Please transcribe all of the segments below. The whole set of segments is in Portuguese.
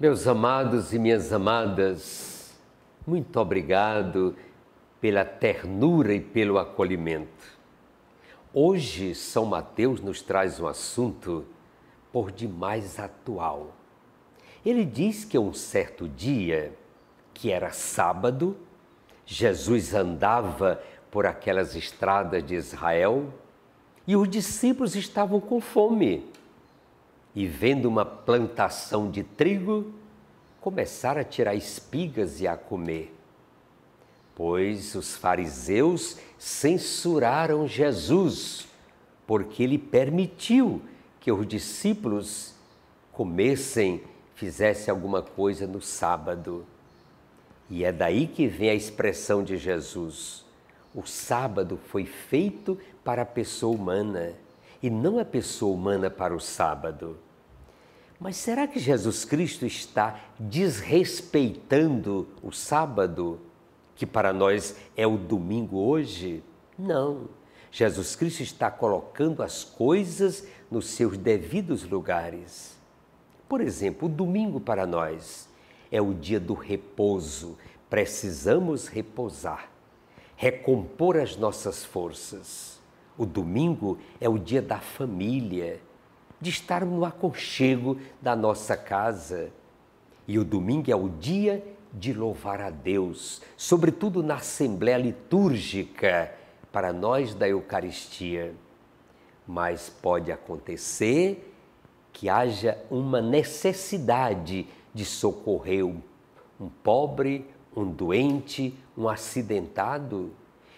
Meus amados e minhas amadas, muito obrigado pela ternura e pelo acolhimento. Hoje, São Mateus nos traz um assunto por demais atual. Ele diz que um certo dia, que era sábado, Jesus andava por aquelas estradas de Israel e os discípulos estavam com fome e, vendo uma plantação de trigo, começaram a tirar espigas e a comer. Pois os fariseus censuraram Jesus, porque ele permitiu que os discípulos comessem, fizessem alguma coisa no sábado. E é daí que vem a expressão de Jesus: o sábado foi feito para a pessoa humana e não a pessoa humana para o sábado. Mas será que Jesus Cristo está desrespeitando o sábado, que para nós é o domingo hoje? Não. Jesus Cristo está colocando as coisas nos seus devidos lugares. Por exemplo, o domingo para nós é o dia do repouso. Precisamos repousar, recompor as nossas forças. O domingo é o dia da família de estarmos no aconchego da nossa casa. E o domingo é o dia de louvar a Deus, sobretudo na assembleia litúrgica, para nós da Eucaristia. Mas pode acontecer que haja uma necessidade de socorrer um, um pobre, um doente, um acidentado.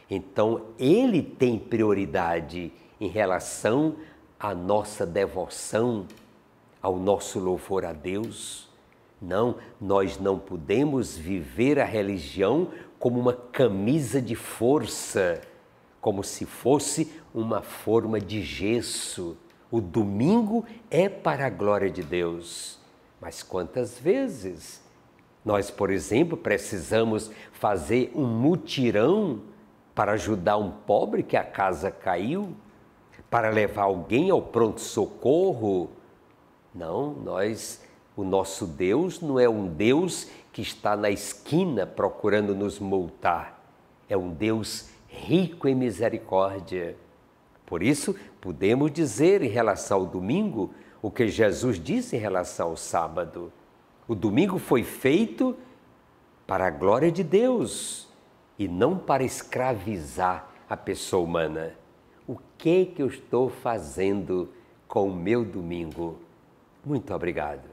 Então ele tem prioridade em relação a nossa devoção, ao nosso louvor a Deus. Não, nós não podemos viver a religião como uma camisa de força, como se fosse uma forma de gesso. O domingo é para a glória de Deus. Mas quantas vezes nós, por exemplo, precisamos fazer um mutirão para ajudar um pobre que a casa caiu? para levar alguém ao pronto-socorro? Não, nós, o nosso Deus não é um Deus que está na esquina procurando nos multar. É um Deus rico em misericórdia. Por isso, podemos dizer em relação ao domingo o que Jesus disse em relação ao sábado. O domingo foi feito para a glória de Deus e não para escravizar a pessoa humana o que que eu estou fazendo com o meu domingo. Muito obrigado.